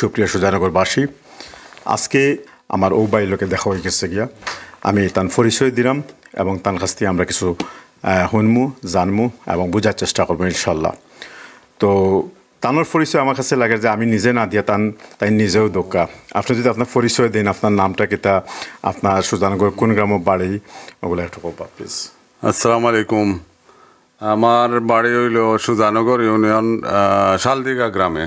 সুপ্রিয় সুজানগরবাসী আজকে আমার ও লোকে দেখা হয়ে গেছে গিয়া আমি তান পরিচয় দিলাম এবং তার কাছ থেকে আমরা কিছু শুনমু জানমু এবং বোঝার চেষ্টা করবো ইনশাল্লাহ তো তানোর পরিচয় আমার কাছে লাগে যে আমি নিজে না দিয়া তান তাই নিজেও দোকা আপনি যদি আপনার পরিচয় দিন আপনার নামটা কিতা আপনার সুজানগর কোন গ্রাম বাড়ি ওগুলো একটু কোপা প্লিজ আসসালামু আলাইকুম আমার বাড়ি হইল সুজানগর ইউনিয়ন শালদিঘা গ্রামে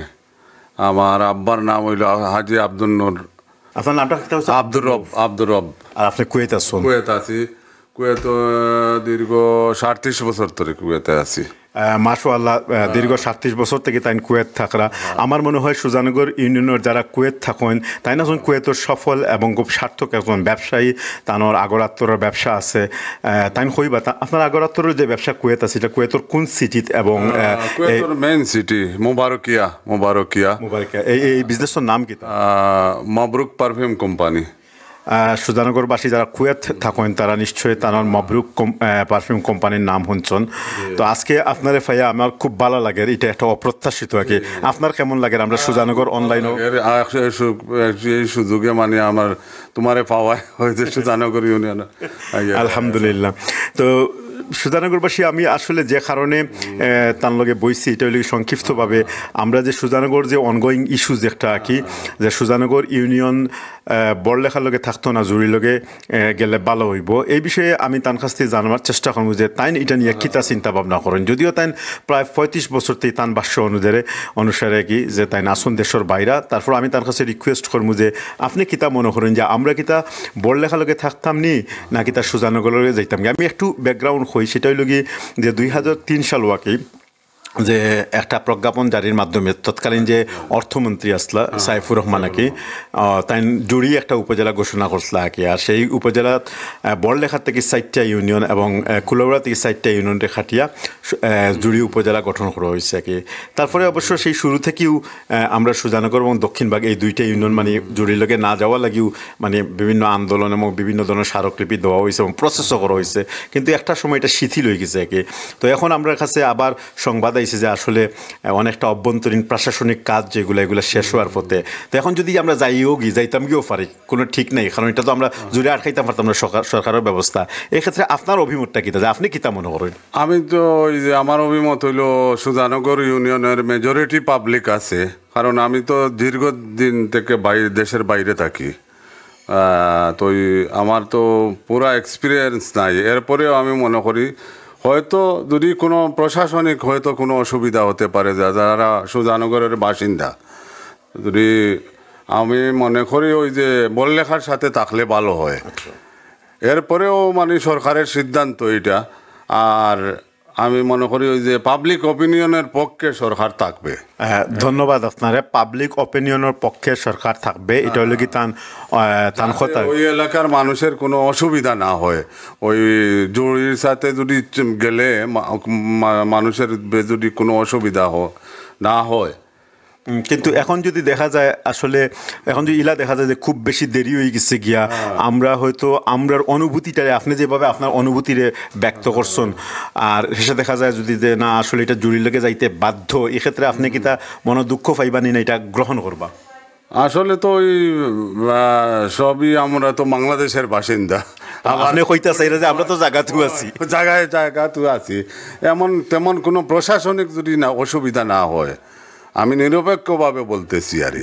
আমার আব্বার নাম হইল হাজি আব্দুল নূর আপনার নামটা আব্দুর রব আব্দুর রব আর আপনি কুয়েত আছেন কুয়েত আছি কুয়েত দীর্ঘ সাড়ত্রিশ বছর ধরে কুয়েতে আছি মাশাল্লাহ দীর্ঘ সাতত্রিশ বছর থেকে তাইন কুয়েত থাকরা আমার মনে হয় সুজানগর ইউনিয়নের যারা কুয়েত থাকেন তাই না কুয়েতর সফল এবং খুব সার্থক একজন ব্যবসায়ী তানোর আগরাত্তরের ব্যবসা আছে তাইন তাই হইবা আপনার আগরাত্তরের যে ব্যবসা কুয়েত আছে এটা কুয়েতর কোন সিটিত এবং মেন সিটি মোবারকিয়া মোবারকিয়া মোবারকিয়া এই বিজনেসের নাম কি মাবরুক পারফিউম কোম্পানি সুজানগরবাসী যারা কুয়েত থাকেন তারা নিশ্চয়ই তার মবরুক পারফিউম কোম্পানির নাম শুনছেন তো আজকে আপনার ফাইয়া আমার খুব ভালো লাগে এটা একটা অপ্রত্যাশিত আর কি আপনার কেমন লাগে আমরা সুজানগর অনলাইন সুযোগে মানে আমার তোমারে পাওয়া হয়েছে সুজানগর ইউনিয়ন আলহামদুলিল্লাহ তো সুজানগরবাসী আমি আসলে যে কারণে তার লগে বইছি এটা হলে সংক্ষিপ্তভাবে আমরা যে সুজানগর যে অনগোয়িং ইস্যুজ একটা আঁকি যে সুজানগর ইউনিয়ন বড়লেখার লগে থাকতো না জুড়ি লগে গেলে ভালো হইব এই বিষয়ে আমি তার কাছ থেকে জানার চেষ্টা করবো যে তাইন এটা নিয়ে কিতা চিন্তা ভাবনা করেন যদিও তাই প্রায় পঁয়ত্রিশ বছর থেকে তান বাস্য অনুযায়ী অনুসারে কি যে তাই আসুন দেশের বাইরা তারপর আমি তার কাছে রিকোয়েস্ট করবো যে আপনি কিতা মনে করেন যে আমরা কিতা বড়লেখার লগে থাকতাম নি না কিতা সুজানগর লগে যাইতাম আমি একটু ব্যাকগ্রাউন্ড কই সেটা হইল গিয়ে যে দুই হাজার তিন সাল ওয়াকি যে একটা প্রজ্ঞাপন জারির মাধ্যমে তৎকালীন যে অর্থমন্ত্রী আসলা হ্যাঁ। সাইফুর রহমান আকি তাই জুড়ি একটা উপজেলা ঘোষণা করছিল আকি আর সেই উপজেলা বড়লেখার থেকে সাইটটা ইউনিয়ন এবং কুলবড়া থেকে সাইটটা ইউনিয়নটা খাটিয়া জুড়ি উপজেলা গঠন করা হয়েছে আকি তারপরে অবশ্য সেই শুরু থেকেও আমরা সুজানগর এবং দক্ষিণবাগ এই দুইটা ইউনিয়ন মানে জুড়ির লগে না যাওয়া লাগিও মানে বিভিন্ন আন্দোলন এবং বিভিন্ন ধরনের স্মারকলিপি দেওয়া হয়েছে এবং প্রসেসও করা হয়েছে কিন্তু একটা সময় এটা শিথিল হয়ে গেছে আকি তো এখন আমরা কাছে আবার সংবাদ চাইছে যে আসলে অনেকটা অভ্যন্তরীণ প্রশাসনিক কাজ যেগুলো এগুলো শেষ হওয়ার পথে তো এখন যদি আমরা যাইও গি যাইতাম গিয়েও পারি কোনো ঠিক নেই কারণ এটা তো আমরা জুড়ে আটকাইতাম পারতাম না সরকারের ব্যবস্থা এক্ষেত্রে আপনার অভিমতটা কী যে আপনি তা মনে করেন আমি তো ওই যে আমার অভিমত হইল সুজানগর ইউনিয়নের মেজরিটি পাবলিক আছে কারণ আমি তো দীর্ঘদিন থেকে বাইরে দেশের বাইরে থাকি তো আমার তো পুরা এক্সপিরিয়েন্স নাই এরপরেও আমি মনে করি হয়তো যদি কোনো প্রশাসনিক হয়তো কোনো অসুবিধা হতে পারে যারা সুজানগরের বাসিন্দা যদি আমি মনে করি ওই যে বললেখার সাথে থাকলে ভালো হয় আচ্ছা। এরপরেও মানে সরকারের সিদ্ধান্ত এটা আর আমি মনে করি ওই যে পাবলিক অপিনিয়নের পক্ষে সরকার থাকবে হ্যাঁ, ধন্যবাদ আপনারে পাবলিক অপিনিয়নের পক্ষে সরকার থাকবে এটা হলো কি তান ওই এলাকার মানুষের কোনো অসুবিধা না হয় ওই জরুরির সাথে যদি গেলে মানুষের যদি কোনো অসুবিধা হয় না হয় কিন্তু এখন যদি দেখা যায় আসলে এখন যদি ইলা দেখা যায় যে খুব বেশি দেরি হয়ে গেছে গিয়া হ্যাঁ। আমরা হয়তো আমরার অনুভূতিটারে আপনি যেভাবে আপনার অনুভূতিরে ব্যক্ত হ্যাঁ। করছেন আর শেষে দেখা যায় যদি যে না আসলে এটা জুড়ি লেগে যাইতে বাধ্য এক্ষেত্রে আপনি কি তা মনে দুঃখ পাইবানি না এটা গ্রহণ করবা আসলে তো ওই সবই আমরা তো বাংলাদেশের বাসিন্দা আমরা তো জায়গা তু আছি জায়গায় জায়গা তু আছি এমন তেমন কোনো প্রশাসনিক যদি না অসুবিধা না হয় আমি নিরপেক্ষভাবে বলতেছি আর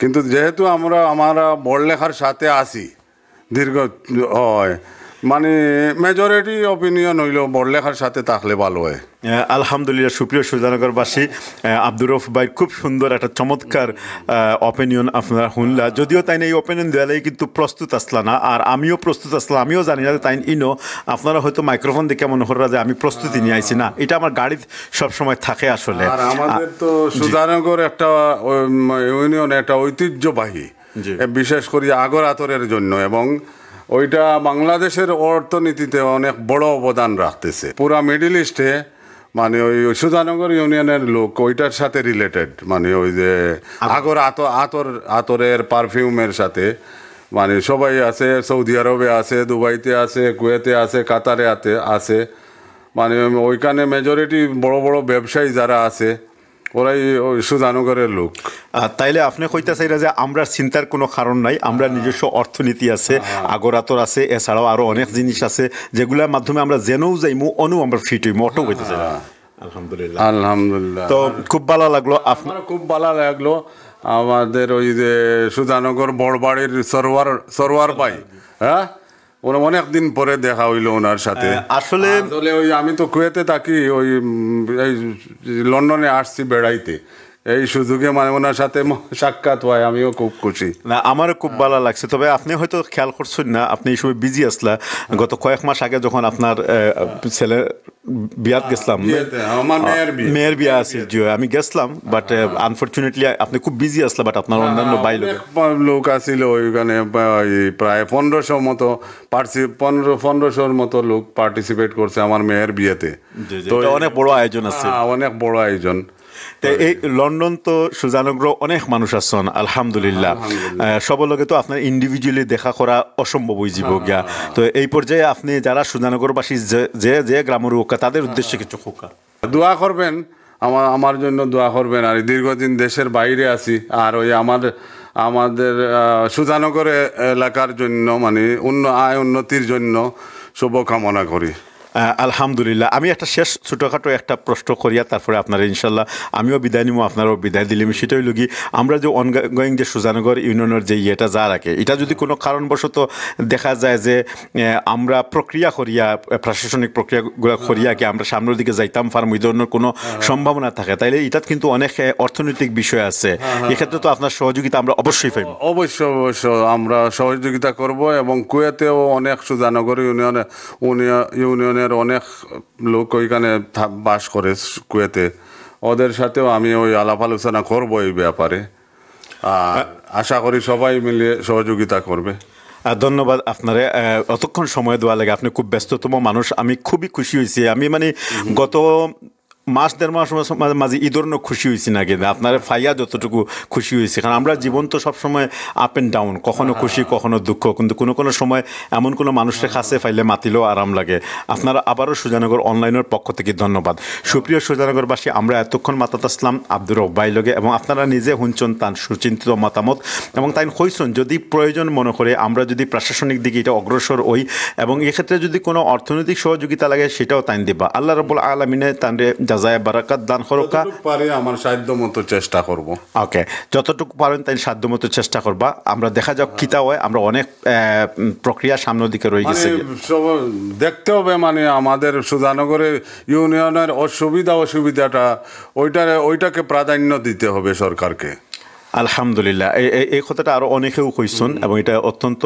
কিন্তু যেহেতু আমরা আমরা বড়লেখার সাথে আসি দীর্ঘ হয় মানে মেজরিটি অপিনিয়ন হইল বড়লেখার সাথে থাকলে ভালো হয় আলহামদুলিল্লাহ সুপ্রিয় সুজানগরবাসী আব্দুর রফ ভাই খুব সুন্দর একটা চমৎকার অপিনিয়ন আপনারা শুনলা যদিও তাই এই অপিনিয়ন দেওয়ালেই কিন্তু প্রস্তুত আসলা না আর আমিও প্রস্তুত আসলাম আমিও জানি না তাই ইনো আপনারা হয়তো মাইক্রোফোন দেখে মনে করা যে আমি প্রস্তুতি নিয়ে আইছি না এটা আমার গাড়ি সবসময় থাকে আসলে আমাদের তো সুজানগর একটা ইউনিয়ন একটা ঐতিহ্যবাহী বিশেষ করে আগর আতরের জন্য এবং ওইটা বাংলাদেশের অর্থনীতিতে অনেক বড় অবদান রাখতেছে পুরা মিডিল ইস্টে মানে ওই সুধানগর ইউনিয়নের লোক ওইটার সাথে রিলেটেড মানে ওই যে আগর আতর আতর আতরের পারফিউমের সাথে মানে সবাই আছে সৌদি আরবে আছে দুবাইতে আছে কুয়েতে আছে কাতারে আছে আছে মানে ওইখানে মেজরিটি বড় বড় ব্যবসায়ী যারা আছে ওরাই ওই সুজানুগরের লোক তাইলে আপনি কইতে চাইরা যে আমরা চিন্তার কোনো কারণ নাই আমরা হ্যাঁ। নিজস্ব অর্থনীতি আছে হ্যাঁ। আগরাতর আছে এছাড়াও আরো অনেক জিনিস আছে যেগুলোর মাধ্যমে আমরা জেনেও যাইমু অনু আমরা ফিট হইমু অটো কইতে চাই হ্যাঁ। আলহামদুলিল্লাহ আলহামদুলিল্লাহ তো খুব ভালো লাগলো আপনার খুব ভালো লাগলো আমাদের ওই যে সুজানগর বড়বাড়ির সরোয়ার সরোয়ার পাই হ্যাঁ ওরা অনেকদিন পরে দেখা হইলো ওনার সাথে হ্যাঁ, আসলে ওই আমি তো কুয়েতে থাকি ওই লন্ডনে আসছি বেড়াইতে এই সুযোগে মানে ওনার সাথে সাক্ষাৎ হয় আমিও খুব খুশি না আমারও খুব ভালো লাগছে তবে আপনি হয়তো খেয়াল করছেন না আপনি এই সময় বিজি আসলা গত কয়েক মাস আগে যখন আপনার ছেলে বিয়াত গেছিলাম মেয়ের বিয়া আছে জিও আমি গেছিলাম বাট আনফর্চুনেটলি আপনি খুব বিজি আসলা বাট আপনার অন্যান্য বাই হ্যাঁ, লোক আসিল ওইখানে প্রায় পনেরোশো মতো পনেরো পনেরোশোর মতো লোক পার্টিসিপেট করছে আমার মেয়ের বিয়েতে তো অনেক বড় আয়োজন আছে হ্যাঁ, অনেক বড় আয়োজন এই লন্ডন তো সুজানগ্র অনেক মানুষ আছেন আলহামদুলিল্লাহ সবলকে তো আপনার ইন্ডিভিজুয়ালি দেখা করা অসম্ভব হয়ে যাব গিয়া হ্যাঁ, হ্যাঁ, তো এই পর্যায়ে আপনি যারা সুজানগরবাসী যে যে গ্রামের হোক তাদের উদ্দেশ্যে কিছু হোকা দোয়া করবেন আমার আমার জন্য দোয়া করবেন আর দীর্ঘদিন দেশের বাইরে আছি আর ওই আমার আমাদের সুজানগর এলাকার জন্য মানে অন্য আয় উন্নতির জন্য শুভকামনা করি আলহামদুলিল্লাহ আমি একটা শেষ ছোটোখাটো একটা প্রশ্ন করিয়া তারপরে আপনার ইনশাল্লাহ আমিও বিদায় নিব আপনারও বিদায় দিলাম সেটাই লুগি আমরা যে অনগোয়িং যে সুজানগর ইউনিয়নের যে ইয়েটা যা রাখে এটা যদি কোনো কারণবশত দেখা যায় যে আমরা প্রক্রিয়া করিয়া প্রশাসনিক প্রক্রিয়াগুলো করিয়া কি আমরা সামনের দিকে যাইতাম ফার্ম ওই ধরনের কোনো সম্ভাবনা থাকে তাইলে এটাত কিন্তু অনেক অর্থনৈতিক বিষয় আছে হ্যাঁ, হ্যাঁ, এক্ষেত্রে তো হ্যাঁ। আপনার সহযোগিতা আমরা অবশ্যই পাইব অবশ্যই অবশ্যই আমরা সহযোগিতা করব এবং কুয়েতেও অনেক সুজানগর ইউনিয়নে ইউনিয়নে ধরনের অনেক লোক ওইখানে বাস করে কুয়েতে ওদের সাথেও আমি ওই আলাপ আলোচনা করবো এই ব্যাপারে আর আশা করি সবাই মিলে সহযোগিতা করবে ধন্যবাদ আপনারে অতক্ষণ সময় দেওয়া লাগে আপনি খুব ব্যস্ততম মানুষ আমি খুবই খুশি হয়েছি আমি মানে গত মাস দেড় মাস মাঝে এই ধরনের খুশি হয়েছি না কিন্তু আপনার ফাইয়া যতটুকু খুশি হয়েছি কারণ আমরা জীবন তো সবসময় আপ অ্যান্ড ডাউন কখনো হ্যাঁ। খুশি কখনো দুঃখ কিন্তু কোনো কোনো সময় এমন কোনো মানুষের হ্যাঁ। কাছে ফাইলে মাতিলেও আরাম লাগে আপনারা আবারও সুজানগর অনলাইনের পক্ষ থেকে ধন্যবাদ সুপ্রিয় সুজানগরবাসী আমরা এতক্ষণ মাতাত আসলাম আব্দুর রব্বাই লগে এবং আপনারা নিজে হুঞ্চন তান সুচিন্তিত মতামত এবং তাই হয়েছেন যদি প্রয়োজন মনে করে আমরা যদি প্রশাসনিক দিকে এটা অগ্রসর হই এবং এক্ষেত্রে যদি কোনো অর্থনৈতিক সহযোগিতা লাগে সেটাও তাইন দিবা আল্লাহ রবুল আলমিনে তান জাজায় বারাকাত দান করুকা পারি আমার সাধ্য মতো চেষ্টা করব ওকে যতটুকু পারেন তাই সাধ্য মতো চেষ্টা করবা আমরা দেখা যাক কিতা হয় আমরা অনেক প্রক্রিয়া সামনের দিকে রয়ে গেছে মানে দেখতে হবে মানে আমাদের সুধানগরে ইউনিয়নের অসুবিধা অসুবিধাটা ওইটারে ওইটাকে প্রাধান্য দিতে হবে সরকারকে আলহামদুলিল্লাহ এই কথাটা আরও অনেকেও কইছেন এবং এটা অত্যন্ত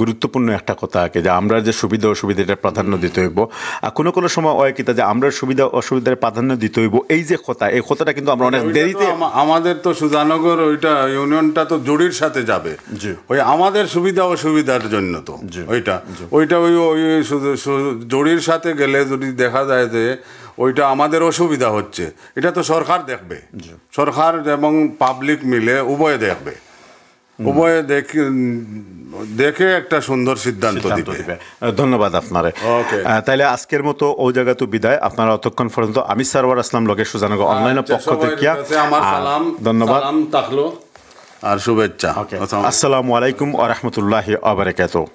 গুরুত্বপূর্ণ একটা কথা আগে যে আমরা যে সুবিধা অসুবিধা এটা প্রাধান্য দিতে হইব আর কোনো কোনো সময় অয় কিতা যে আমরা সুবিধা অসুবিধার প্রাধান্য দিতে হইব এই যে কথা এই কথাটা কিন্তু আমরা অনেক দেরিতে আমাদের তো সুজানগর ওইটা ইউনিয়নটা তো জুড়ির সাথে যাবে ওই আমাদের সুবিধা অসুবিধার জন্য তো ওইটা ওইটা ওই জুড়ির সাথে গেলে যদি দেখা যায় যে ওইটা আমাদের অসুবিধা হচ্ছে এটা তো সরকার দেখবে সরকার এবং পাবলিক মিলে উভয়ে দেখবে উভয়ে দেখে দেখে একটা সুন্দর সিদ্ধান্ত ধন্যবাদ আপনারে তাইলে আজকের মতো ও জায়গা তো বিদায় আপনারা অতক্ষণ পর্যন্ত আমি সারওয়ার আসলাম লোকে সুজানগর অনলাইনের আচ্ছা, পক্ষ থেকে ধন্যবাদ আর শুভেচ্ছা আসসালামু আলাইকুম আ রহমতুল্লাহি আবরকাত